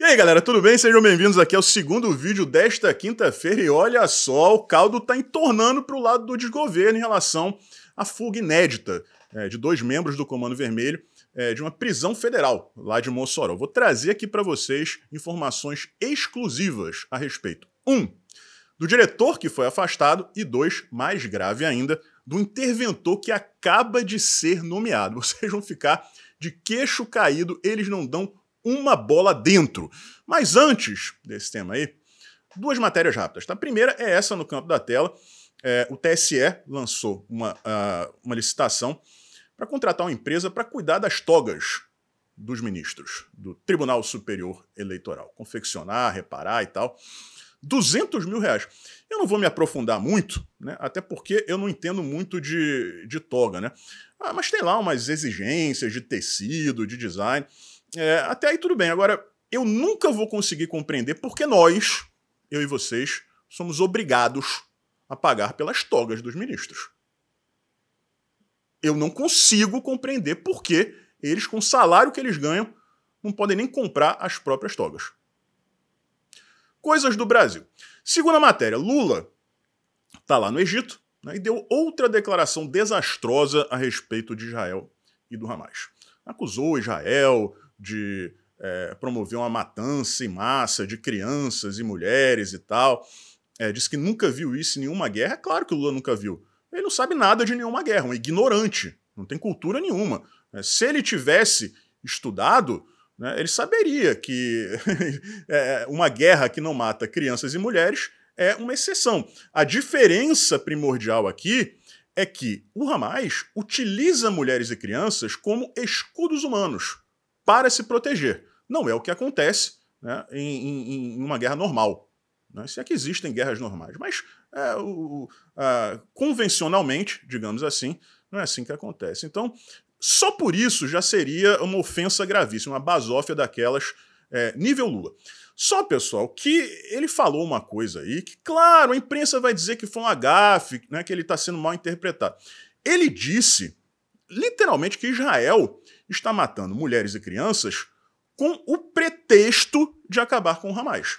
E aí galera, tudo bem? Sejam bem-vindos aqui ao segundo vídeo desta quinta-feira e olha só, o caldo está entornando para o lado do desgoverno em relação à fuga inédita é, de dois membros do Comando Vermelho é, de uma prisão federal lá de Mossoró. Vou trazer aqui para vocês informações exclusivas a respeito. Um, do diretor que foi afastado e dois, mais grave ainda, do interventor que acaba de ser nomeado. Vocês vão ficar de queixo caído, eles não dão uma bola dentro. Mas antes desse tema aí, duas matérias rápidas. Tá? A primeira é essa no canto da tela. É, o TSE lançou uma, uh, uma licitação para contratar uma empresa para cuidar das togas dos ministros do Tribunal Superior Eleitoral. Confeccionar, reparar e tal. 200 mil reais. Eu não vou me aprofundar muito, né? até porque eu não entendo muito de, de toga, né? Ah, mas tem lá umas exigências de tecido, de design. É, até aí tudo bem. Agora, eu nunca vou conseguir compreender porque nós, eu e vocês, somos obrigados a pagar pelas togas dos ministros. Eu não consigo compreender por que eles, com o salário que eles ganham, não podem nem comprar as próprias togas. Coisas do Brasil. Segunda matéria, Lula está lá no Egito né, e deu outra declaração desastrosa a respeito de Israel e do Hamas. Acusou Israel, de é, promover uma matança em massa de crianças e mulheres e tal. É, diz que nunca viu isso em nenhuma guerra. É claro que o Lula nunca viu. Ele não sabe nada de nenhuma guerra, um ignorante, não tem cultura nenhuma. É, se ele tivesse estudado, né, ele saberia que é, uma guerra que não mata crianças e mulheres é uma exceção. A diferença primordial aqui é que o Hamas utiliza mulheres e crianças como escudos humanos para se proteger. Não é o que acontece né, em, em, em, uma guerra normal. Né? Se é que existem guerras normais. Mas é, o, a, convencionalmente, digamos assim, não é assim que acontece. Então, só por isso já seria uma ofensa gravíssima, uma basófia daquelas é, nível Lula. Só, pessoal, que ele falou uma coisa aí que, claro, a imprensa vai dizer que foi um agafe, né, que ele está sendo mal interpretado. Ele disse, literalmente, que Israel está matando mulheres e crianças com o pretexto de acabar com o Hamas.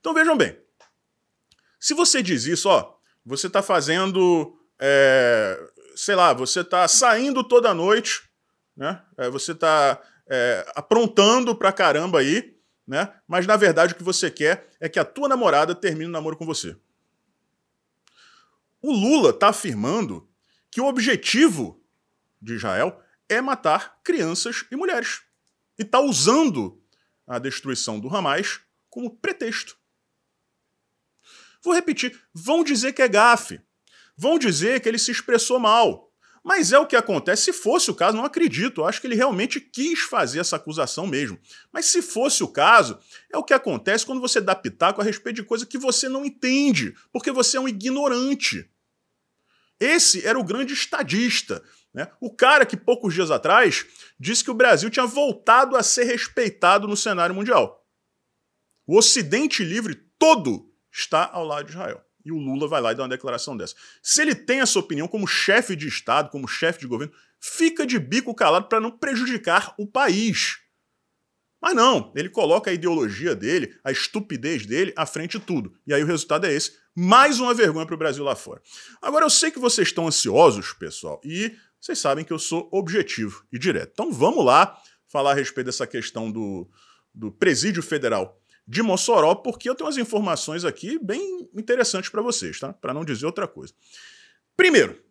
Então vejam bem, se você diz isso, ó, você está fazendo, é, sei lá, você está saindo toda noite, né? É, você está é, aprontando pra caramba aí, né? Mas na verdade o que você quer é que a tua namorada termine o namoro com você. O Lula está afirmando que o objetivo de Israel é matar crianças e mulheres. E está usando a destruição do Hamas como pretexto. Vou repetir: vão dizer que é gafe, vão dizer que ele se expressou mal. Mas é o que acontece. Se fosse o caso, não acredito. Eu acho que ele realmente quis fazer essa acusação mesmo. Mas se fosse o caso, é o que acontece quando você dá pitaco a respeito de coisa que você não entende, porque você é um ignorante. Esse era o grande estadista. Né? O cara que poucos dias atrás disse que o Brasil tinha voltado a ser respeitado no cenário mundial. O Ocidente livre todo está ao lado de Israel. E o Lula vai lá e dá uma declaração dessa. Se ele tem essa opinião como chefe de Estado, como chefe de governo, fica de bico calado para não prejudicar o país. Mas não, ele coloca a ideologia dele, a estupidez dele à frente de tudo. E aí o resultado é esse. Mais uma vergonha para o Brasil lá fora. Agora, eu sei que vocês estão ansiosos, pessoal, e vocês sabem que eu sou objetivo e direto. Então vamos lá falar a respeito dessa questão do, do Presídio Federal de Mossoró, porque eu tenho umas informações aqui bem interessantes para vocês, tá? Para não dizer outra coisa. Primeiro,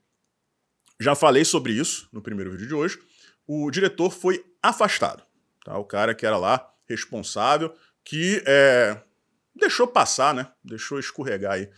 já falei sobre isso no primeiro vídeo de hoje. O diretor foi afastado, tá? O cara que era lá responsável, que é, deixou passar, né? Deixou escorregar aí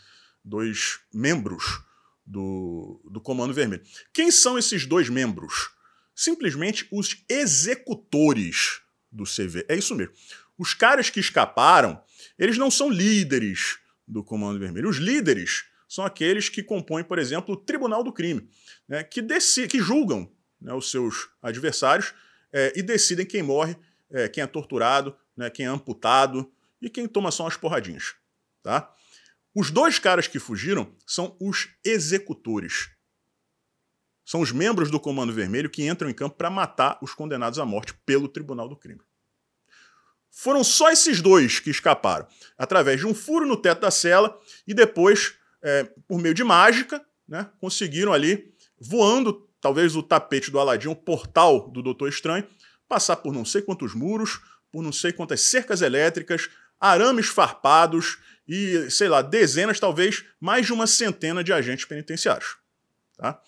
dois membros do, do Comando Vermelho. Quem são esses dois membros? Simplesmente os executores do CV. É isso mesmo. Os caras que escaparam, eles não são líderes do Comando Vermelho. Os líderes são aqueles que compõem, por exemplo, o Tribunal do Crime, né, que, que julgam né, os seus adversários é, e decidem quem morre, é, quem é torturado, né, quem é amputado e quem toma só umas porradinhas. Tá? Os dois caras que fugiram são os executores. São os membros do Comando Vermelho que entram em campo para matar os condenados à morte pelo Tribunal do Crime. Foram só esses dois que escaparam, através de um furo no teto da cela e depois, é, por meio de mágica, né, conseguiram ali, voando talvez o tapete do Aladim, o portal do Doutor Estranho, passar por não sei quantos muros, por não sei quantas cercas elétricas, arames farpados e, sei lá, dezenas, talvez mais de uma centena de agentes penitenciários. Tá?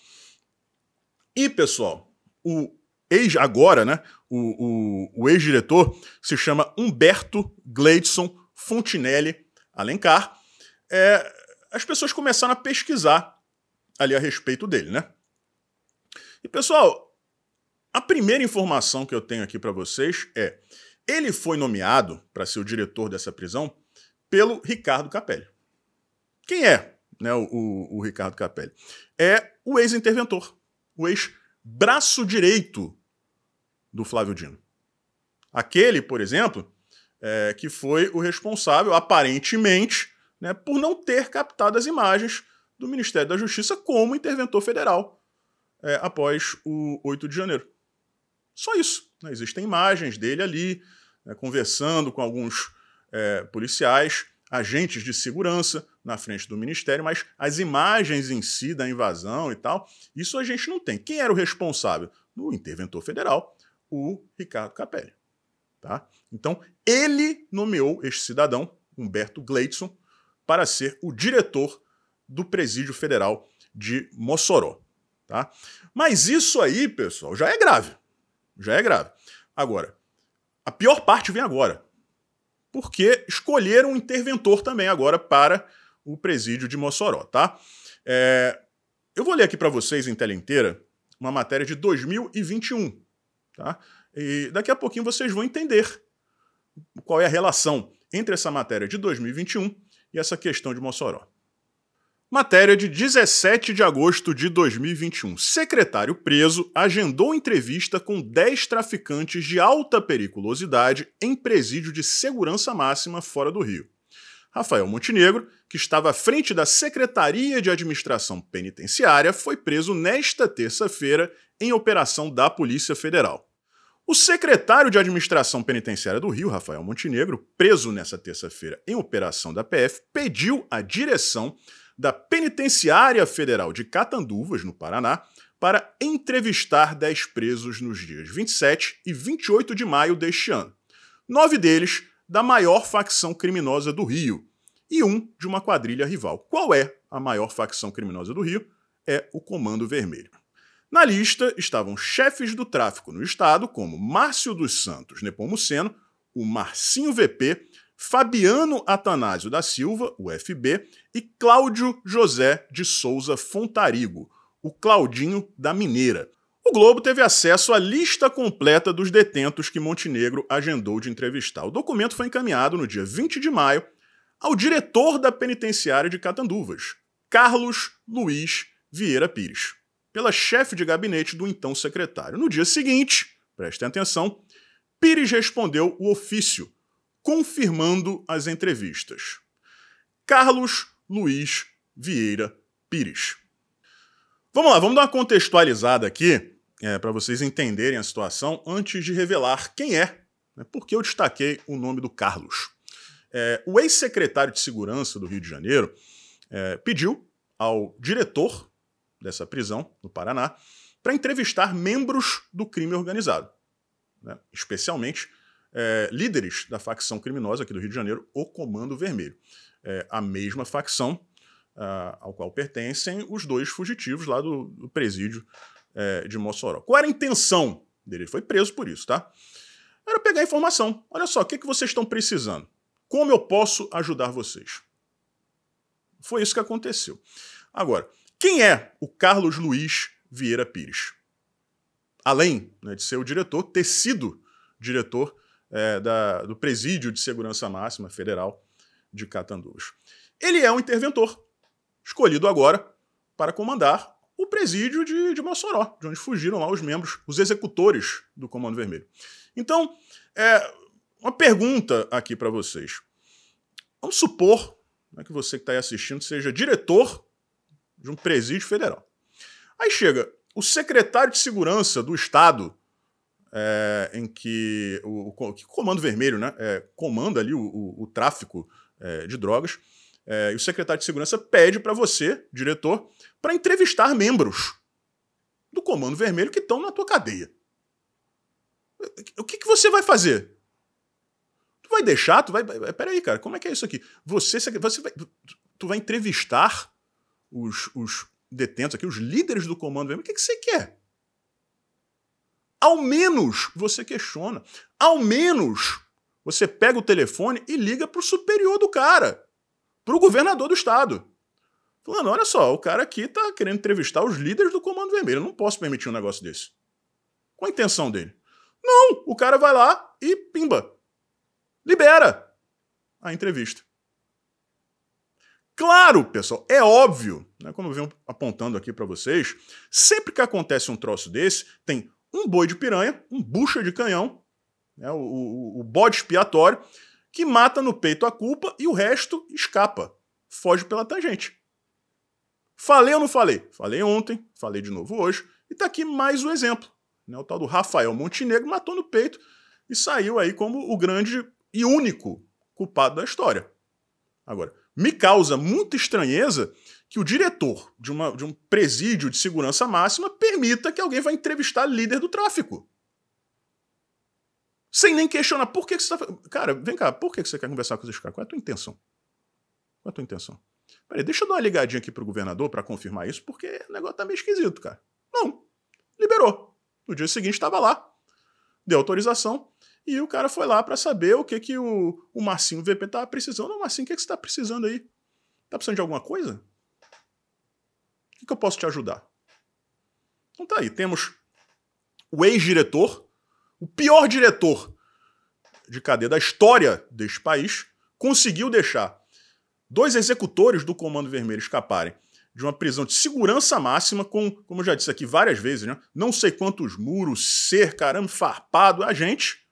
E, pessoal, o ex, agora, né, o, o, o ex-diretor se chama Humberto Gleidson Fontinelli Alencar. É, as pessoas começaram a pesquisar ali a respeito dele, né? E, pessoal, a primeira informação que eu tenho aqui para vocês é ele foi nomeado para ser o diretor dessa prisão pelo Ricardo Capelli. Quem é né, o, o, o Ricardo Capelli? É o ex-interventor, o ex-braço direito do Flávio Dino. Aquele, por exemplo, é, que foi o responsável, aparentemente, né, por não ter captado as imagens do Ministério da Justiça como interventor federal é, após o 8 de janeiro. Só isso. Né? Existem imagens dele ali, né, conversando com alguns é, policiais, agentes de segurança na frente do ministério, mas as imagens em si da invasão e tal, isso a gente não tem. Quem era o responsável? O interventor federal, o Ricardo Capelli. Tá? Então, ele nomeou este cidadão, Humberto Gleitson para ser o diretor do Presídio Federal de Mossoró. Tá? Mas isso aí, pessoal, já é grave. Já é grave. Agora, a pior parte vem agora. Porque escolheram um interventor também agora para o presídio de Mossoró, tá? É, eu vou ler aqui para vocês em tela inteira uma matéria de 2021, tá? E daqui a pouquinho vocês vão entender qual é a relação entre essa matéria de 2021 e essa questão de Mossoró. Matéria de 17 de agosto de 2021. Secretário preso agendou entrevista com 10 traficantes de alta periculosidade em presídio de segurança máxima fora do Rio. Rafael Montenegro, que estava à frente da Secretaria de Administração Penitenciária, foi preso nesta terça-feira em operação da Polícia Federal. O secretário de Administração Penitenciária do Rio, Rafael Montenegro, preso nesta terça-feira em operação da PF, pediu à direção da Penitenciária Federal de Catanduvas, no Paraná, para entrevistar 10 presos nos dias 27 e 28 de maio deste ano. Nove deles da maior facção criminosa do Rio e um de uma quadrilha rival. Qual é a maior facção criminosa do Rio? É o Comando Vermelho. Na lista estavam chefes do tráfico no estado, como Márcio dos Santos Nepomuceno, o Marcinho VP Fabiano Atanásio da Silva, UFB, e Cláudio José de Souza Fontarigo, o Claudinho da Mineira. O Globo teve acesso à lista completa dos detentos que Montenegro agendou de entrevistar. O documento foi encaminhado no dia 20 de maio ao diretor da penitenciária de Catanduvas, Carlos Luiz Vieira Pires, pela chefe de gabinete do então secretário. No dia seguinte, prestem atenção, Pires respondeu o ofício confirmando as entrevistas. Carlos Luiz Vieira Pires. Vamos lá, vamos dar uma contextualizada aqui, é, para vocês entenderem a situação, antes de revelar quem é, né, porque eu destaquei o nome do Carlos. É, o ex-secretário de Segurança do Rio de Janeiro é, pediu ao diretor dessa prisão, no Paraná, para entrevistar membros do crime organizado, né, especialmente é, líderes da facção criminosa aqui do Rio de Janeiro, o Comando Vermelho. É, a mesma facção ah, ao qual pertencem os dois fugitivos lá do, do presídio é, de Mossoró. Qual era a intenção dele? Ele foi preso por isso, tá? Era pegar informação. Olha só, o que, que vocês estão precisando? Como eu posso ajudar vocês? Foi isso que aconteceu. Agora, quem é o Carlos Luiz Vieira Pires? Além né, de ser o diretor, ter sido diretor é, da, do Presídio de Segurança Máxima Federal de Catanduz. Ele é um interventor, escolhido agora para comandar o presídio de, de Mossoró, de onde fugiram lá os membros, os executores do Comando Vermelho. Então, é, uma pergunta aqui para vocês. Vamos supor né, que você que está aí assistindo seja diretor de um presídio federal. Aí chega o secretário de segurança do Estado é, em que o, o, que Comando Vermelho né, é, comanda ali o, o tráfico é, de drogas. É, e o secretário de Segurança pede para você, diretor, para entrevistar membros do Comando Vermelho que estão na tua cadeia. O que, que você vai fazer? Tu vai deixar? Tu vai. Peraí, cara, como é que é isso aqui? Você, você vai, tu vai entrevistar os, os detentos aqui, os líderes do Comando Vermelho. O que, que você quer? Ao menos você questiona. Ao menos você pega o telefone e liga para o superior do cara, para o governador do estado. Falando, olha só, o cara aqui está querendo entrevistar os líderes do Comando Vermelho. Eu não posso permitir um negócio desse. Qual a intenção dele? Não! O cara vai lá e pimba! Libera a entrevista. Claro, pessoal, é óbvio, né, como eu venho apontando aqui para vocês, sempre que acontece um troço desse, tem um boi de piranha, um bucha de canhão, né, o, o, o bode expiatório, que mata no peito a culpa e o resto escapa, foge pela tangente. Falei ou não falei? Falei ontem, falei de novo hoje, e tá aqui mais um exemplo. Né, o tal do Rafael Montenegro matou no peito e saiu aí como o grande e único culpado da história. Agora, me causa muita estranheza que o diretor de, uma, de um presídio de segurança máxima permita que alguém vá entrevistar líder do tráfico. Sem nem questionar por que, que você está. Cara, vem cá, por que, que você quer conversar com esses caras? Qual é a tua intenção? Qual é a tua intenção? Peraí, deixa eu dar uma ligadinha aqui pro governador para confirmar isso, porque o negócio tá meio esquisito, cara. Não. Liberou. No dia seguinte estava lá. Deu autorização. E o cara foi lá para saber o que que o, o Marcinho o VP tava tá precisando. Ô, Marcinho, o que, que você tá precisando aí? Tá precisando de alguma coisa? O que, que eu posso te ajudar? Então tá aí, temos o ex-diretor, o pior diretor de cadeia da história deste país, conseguiu deixar dois executores do Comando Vermelho escaparem de uma prisão de segurança máxima, com, como eu já disse aqui várias vezes, né? não sei quantos muros, ser caramba farpado, a gente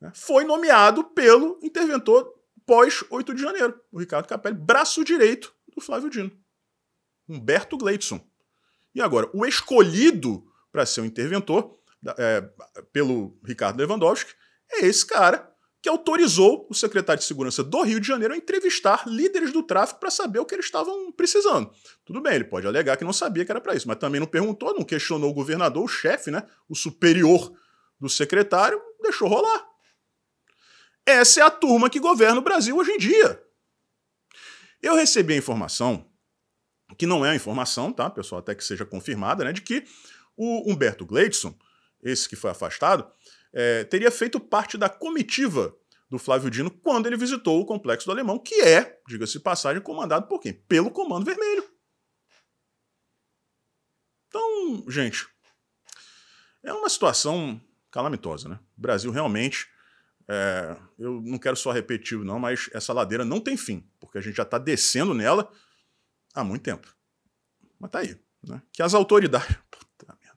né, foi nomeado pelo interventor pós 8 de janeiro, o Ricardo Capelli, braço direito do Flávio Dino, Humberto Gleitson. E agora, o escolhido para ser o interventor é, pelo Ricardo Lewandowski é esse cara que autorizou o secretário de Segurança do Rio de Janeiro a entrevistar líderes do tráfico para saber o que eles estavam precisando. Tudo bem, ele pode alegar que não sabia que era para isso, mas também não perguntou, não questionou o governador, o chefe, né, o superior do secretário, deixou rolar. Essa é a turma que governa o Brasil hoje em dia. Eu recebi a informação, que não é a informação, tá, pessoal, até que seja confirmada, né, de que o Humberto Gleidson, esse que foi afastado, é, teria feito parte da comitiva do Flávio Dino quando ele visitou o Complexo do Alemão, que é, diga-se passagem, comandado por quem? Pelo Comando Vermelho. Então, gente, é uma situação calamitosa, né? O Brasil realmente é, eu não quero só repetir, não, mas essa ladeira não tem fim, porque a gente já está descendo nela há muito tempo. Mas tá aí. Né? Que as autoridades. Puta merda.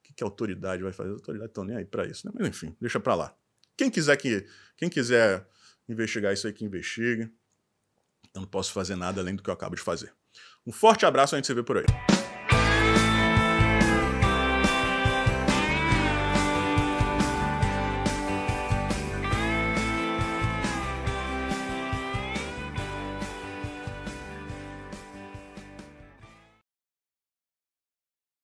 O que, que a autoridade vai fazer? As autoridades estão nem aí para isso, né? Mas enfim, deixa para lá. Quem quiser que. Quem quiser investigar isso aí, que investigue. Eu não posso fazer nada além do que eu acabo de fazer. Um forte abraço, a gente se vê por aí.